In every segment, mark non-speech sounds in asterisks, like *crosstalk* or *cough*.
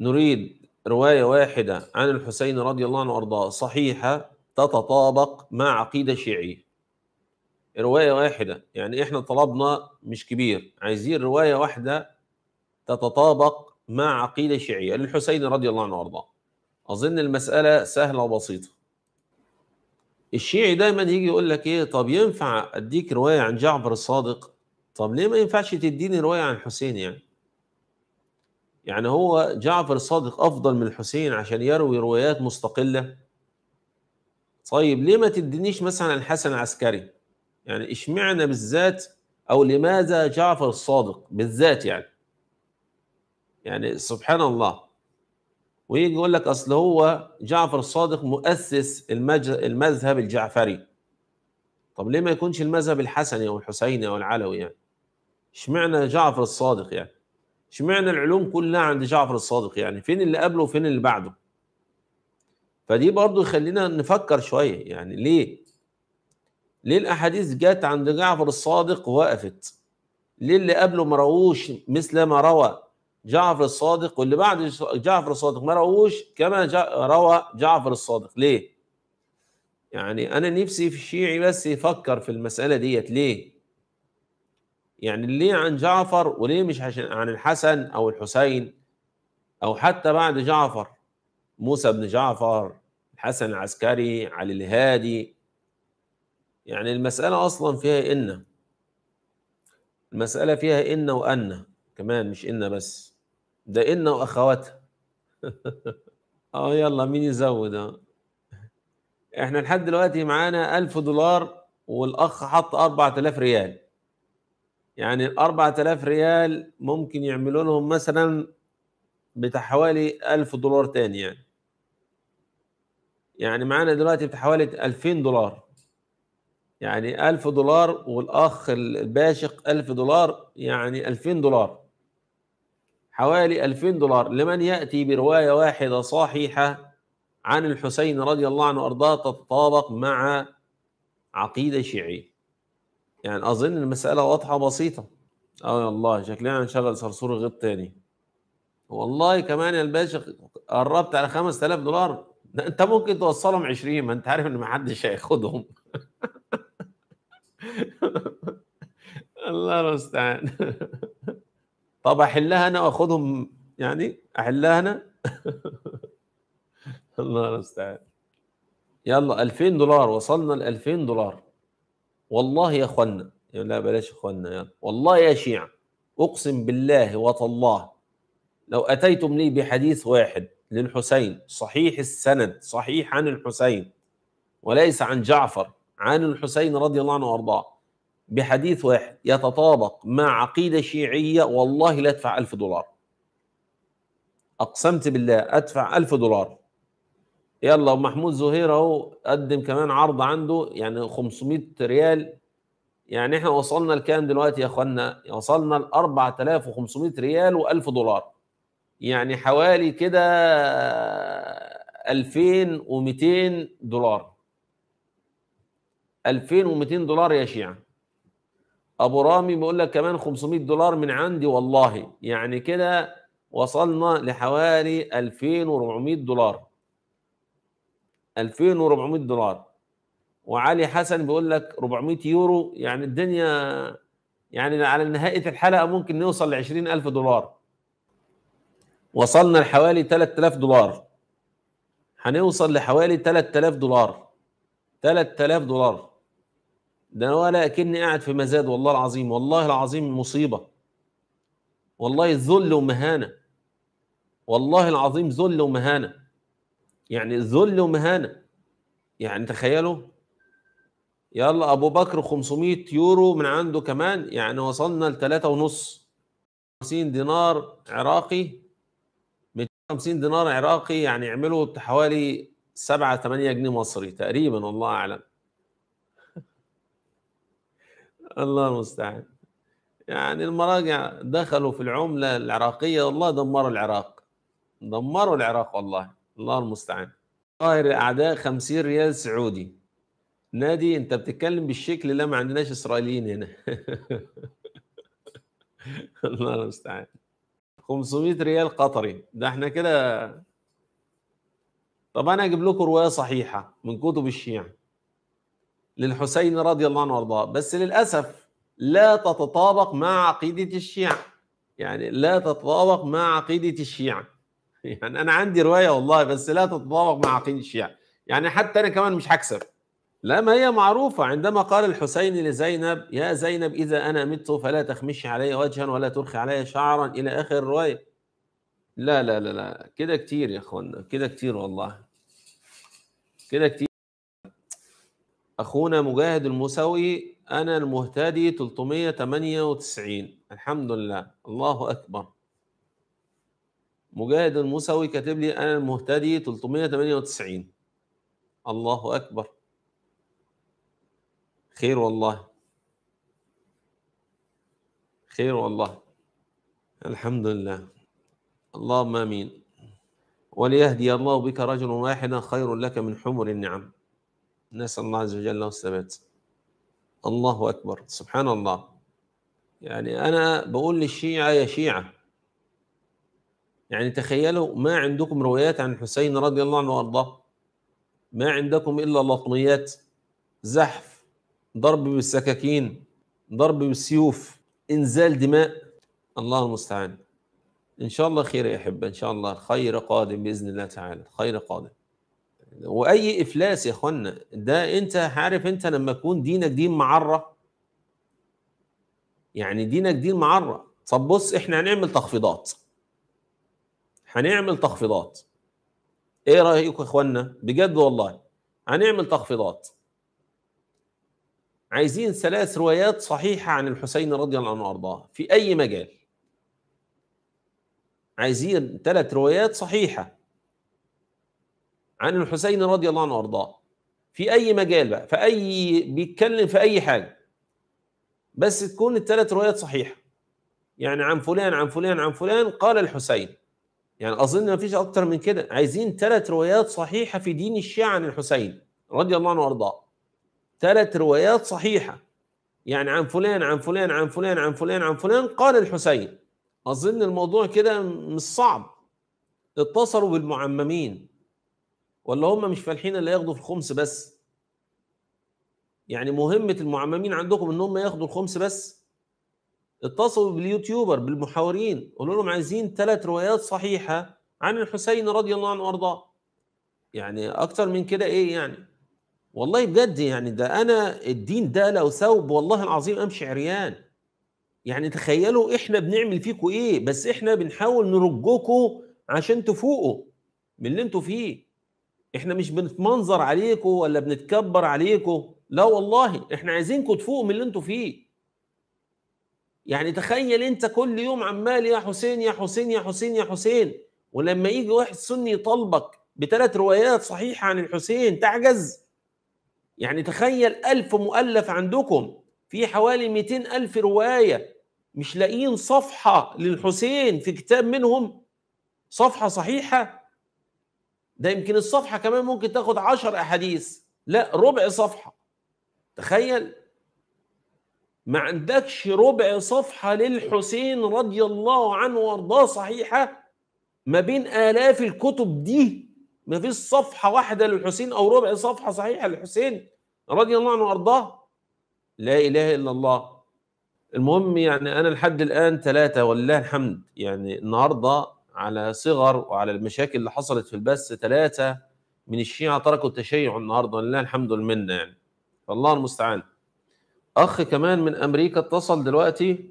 نريد رواية واحدة عن الحسين رضي الله عنه وأرضاه صحيحة تتطابق مع عقيدة شيعية رواية واحدة يعني إحنا طلبنا مش كبير عايزين رواية واحدة تتطابق مع عقيدة شيعية للحسين رضي الله عنه وأرضاه أظن المسألة سهلة وبسيطة الشيعي دايما يجي يقول لك إيه طب ينفع أديك رواية عن جعفر الصادق طب ليه ما ينفعش تديني رواية عن الحسين يعني يعني هو جعفر الصادق افضل من الحسين عشان يروي روايات مستقله طيب ليه ما تدينيش مثلا الحسن العسكري يعني اشمعنى بالذات او لماذا جعفر الصادق بالذات يعني يعني سبحان الله ويجي يقول لك اصل هو جعفر الصادق مؤسس المذهب الجعفري طب ليه ما يكونش المذهب الحسني او الحسيني او العلوي يعني اشمعنى جعفر الصادق يعني اشمعنى العلوم كلها عند جعفر الصادق يعني فين اللي قبله وفين اللي بعده فدي برضو يخلينا نفكر شوية يعني ليه ليه الأحاديث جت عند جعفر الصادق وقفت ليه اللي قبله ما رووش مثل ما روى جعفر الصادق واللي بعد جعفر الصادق ما رووش كما جا روى جعفر الصادق ليه يعني أنا نفسي في الشيعي بس يفكر في المسألة ديت ليه يعني ليه عن جعفر وليه مش عن الحسن او الحسين او حتى بعد جعفر موسى بن جعفر الحسن العسكري علي الهادي يعني المسألة أصلا فيها إن المسألة فيها إن وأن كمان مش إن بس ده إن وأخواتها *laughs* آه يلا مين يزود آه. إحنا لحد دلوقتي معانا 1000 دولار والأخ حط 4000 ريال يعني ال 4000 ريال ممكن يعملوا لهم مثلا بتاع حوالي 1000 دولار تاني يعني يعني معانا دلوقتي بتاع حوالي 2000 دولار يعني 1000 دولار والاخ الباشق 1000 دولار يعني 2000 دولار حوالي 2000 دولار لمن ياتي بروايه واحده صحيحه عن الحسين رضي الله عنه وارضاه تتطابق مع عقيده شيعيه يعني اظن المساله واضحه بسيطه اه والله شكلنا هنشغل صرصور غير تاني والله كمان يا الباشا قربت على 5000 دولار ده انت ممكن توصلهم 20 ما انت عارف ان ما حدش هياخدهم *laughs* الله المستعان طب احلها انا واخدهم يعني احلها انا *laughs* الله المستعان يلا 2000 دولار وصلنا ل 2000 دولار والله يا اخوانا لا بلاش اخوانا يعني والله يا شيعة اقسم بالله وتالله لو اتيتم لي بحديث واحد للحسين صحيح السند صحيح عن الحسين وليس عن جعفر عن الحسين رضي الله عنه وارضاه بحديث واحد يتطابق مع عقيدة شيعية والله لا أدفع ألف دولار أقسمت بالله أدفع ألف دولار يلا ومحمود زهير اهو قدم كمان عرض عنده يعني 500 ريال يعني احنا وصلنا لكام دلوقتي يا اخوانا؟ وصلنا ل 4500 ريال و1000 دولار يعني حوالي كده 2200 دولار 2200 دولار يا شيعه ابو رامي بيقول لك كمان 500 دولار من عندي والله يعني كده وصلنا لحوالي 2400 دولار 2400 دولار وعلي حسن بيقول لك 400 يورو يعني الدنيا يعني على نهايه الحلقه ممكن نوصل ل 20000 دولار وصلنا لحوالي 3000 دولار هنوصل لحوالي 3000 دولار 3000 دولار ده ولا اكني قاعد في مزاد والله العظيم والله العظيم مصيبه والله ذل ومهانه والله العظيم ذل ومهانه يعني ذل ومهانه يعني تخيلوا يلا ابو بكر 500 يورو من عنده كمان يعني وصلنا ل 3 ونص 50 دينار عراقي 250 دينار عراقي يعني يعملوا حوالي 7 8 جنيه مصري تقريبا الله اعلم *laughs* الله المستعان يعني المراجع دخلوا في العمله العراقيه والله دمروا العراق دمروا العراق والله الله المستعان طاهر الاعداء 50 ريال سعودي نادي انت بتتكلم بالشكل اللي ما عندناش اسرائيليين هنا *laughs* الله المستعان 500 ريال قطري ده احنا كده طب انا اجيب لكم روايه صحيحه من كتب الشيعه للحسين رضي الله عنه وارضاه بس للاسف لا تتطابق مع عقيده الشيعه يعني لا تتطابق مع عقيده الشيعه *laughs* يعني انا عندي روايه والله بس لا تتطابق مع عقيدة الشيعة يعني. يعني حتى انا كمان مش هكسب لا ما هي معروفة عندما قال الحسين لزينب يا زينب إذا أنا مت فلا تخمشي علي وجها ولا ترخي علي شعرا إلى آخر الرواية لا لا لا لا كده كتير يا اخوانا كده كتير والله كده كتير اخونا مجاهد الموسوي انا المهتدي 398 الحمد لله الله اكبر مجاهد الموسوي كاتب لي انا المهتدي 398 الله اكبر خير والله خير والله الحمد لله اللهم امين وليهدي الله بك رجلا واحدا خير لك من حمر النعم نسال الله عز وجل له الثبات الله اكبر سبحان الله يعني انا بقول للشيعه يا شيعه يعني تخيلوا ما عندكم روايات عن الحسين رضي الله عنه وارضاه ما عندكم الا لطميات زحف ضرب بالسكاكين ضرب بالسيوف انزال دماء الله المستعان ان شاء الله خير يا احبه ان شاء الله خير قادم باذن الله تعالى خير قادم واي افلاس يا اخوانا ده انت عارف انت لما يكون دينك دين معره يعني دينك دين معره طب بص احنا هنعمل تخفيضات هنعمل تخفيضات ايه رايكم يا اخوانا بجد والله هنعمل تخفيضات عايزين ثلاث روايات صحيحه عن الحسين رضي الله عنه وارضاه في اي مجال عايزين ثلاث روايات صحيحه عن الحسين رضي الله عنه وارضاه في اي مجال بقى في اي بيتكلم في اي حاجه بس تكون الثلاث روايات صحيحه يعني عن فلان عن فلان عن فلان قال الحسين يعني اظن ما فيش اكتر من كده عايزين ثلاث روايات صحيحه في دين الشيعه عن الحسين رضي الله عنه وارضاه ثلاث روايات صحيحه يعني عن فلان عن فلان عن فلان عن فلان عن فلان قال الحسين اظن الموضوع كده مش صعب اتصلوا بالمعممين ولا هم مش فالحين اللي ياخدوا في الخمس بس يعني مهمه المعممين عندكم ان هم ياخدوا الخمس بس اتصلوا باليوتيوبر بالمحاورين قولوا لهم عايزين ثلاث روايات صحيحه عن الحسين رضي الله عنه وارضاه يعني اكتر من كده ايه يعني والله بجد يعني ده انا الدين ده لو ثوب والله العظيم امشي عريان يعني تخيلوا احنا بنعمل فيكم ايه بس احنا بنحاول نرجوكم عشان تفوقوا من اللي انتوا فيه احنا مش بنتمنظر عليكم ولا بنتكبر عليكم لا والله احنا عايزينكم تفوقوا من اللي انتوا فيه يعني تخيل انت كل يوم عمال يا حسين يا حسين يا حسين يا حسين ولما يجي واحد سني يطالبك بثلاث روايات صحيحه عن الحسين تعجز يعني تخيل ألف مؤلف عندكم في حوالي مئتين ألف رواية مش لاقيين صفحة للحسين في كتاب منهم صفحة صحيحة ده يمكن الصفحة كمان ممكن تاخد عشر أحاديث لا ربع صفحة تخيل ما عندكش ربع صفحة للحسين رضي الله عنه وارضاه صحيحة ما بين آلاف الكتب دي ما فيش صفحة واحدة للحسين أو ربع صفحة صحيحة للحسين رضي الله عنه وارضاه لا إله إلا الله المهم يعني أنا لحد الآن ثلاثة ولله الحمد يعني النهاردة على صغر وعلى المشاكل اللي حصلت في البث ثلاثة من الشيعة تركوا التشيع النهاردة ولله الحمد والمنة يعني فالله المستعان اخ كمان من امريكا اتصل دلوقتي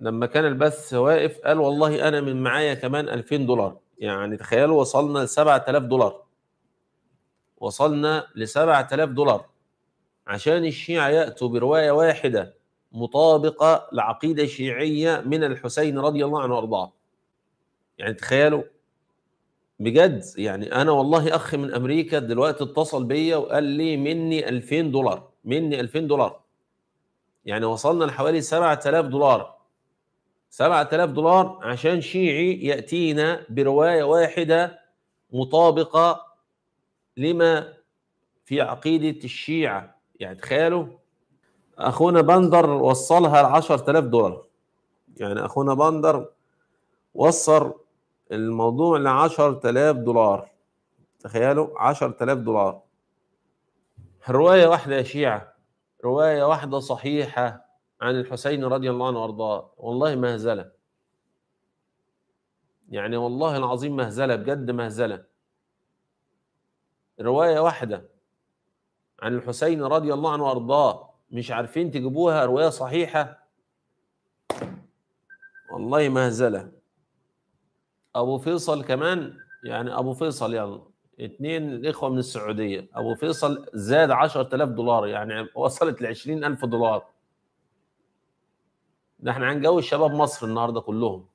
لما كان البث واقف قال والله انا من معايا كمان 2000 دولار يعني تخيلوا وصلنا ل 7000 دولار وصلنا ل 7000 دولار عشان الشيعة يأتوا برواية واحدة مطابقة لعقيدة شيعية من الحسين رضي الله عنه وأرضاه يعني تخيلوا بجد يعني أنا والله أخ من أمريكا دلوقتي اتصل بيا وقال لي مني 2000 دولار مني 2000 دولار يعني وصلنا لحوالي 7000 دولار 7000 دولار عشان شيعي ياتينا بروايه واحده مطابقه لما في عقيده الشيعه يعني تخيلوا اخونا بندر وصلها ل 10000 دولار يعني اخونا بندر وصل الموضوع ل 10000 دولار تخيلوا 10000 دولار روايه واحده يا شيعه رواية واحدة صحيحة عن الحسين رضي الله عنه وارضاه والله مهزلة يعني والله العظيم مهزلة بجد مهزلة رواية واحدة عن الحسين رضي الله عنه وارضاه مش عارفين تجيبوها رواية صحيحة والله مهزلة أبو فيصل كمان يعني أبو فيصل يلا يعني اثنين الاخوه من السعوديه ابو فيصل زاد 10000 دولار يعني وصلت ل 20000 دولار ده احنا هنجوز شباب مصر النهارده كلهم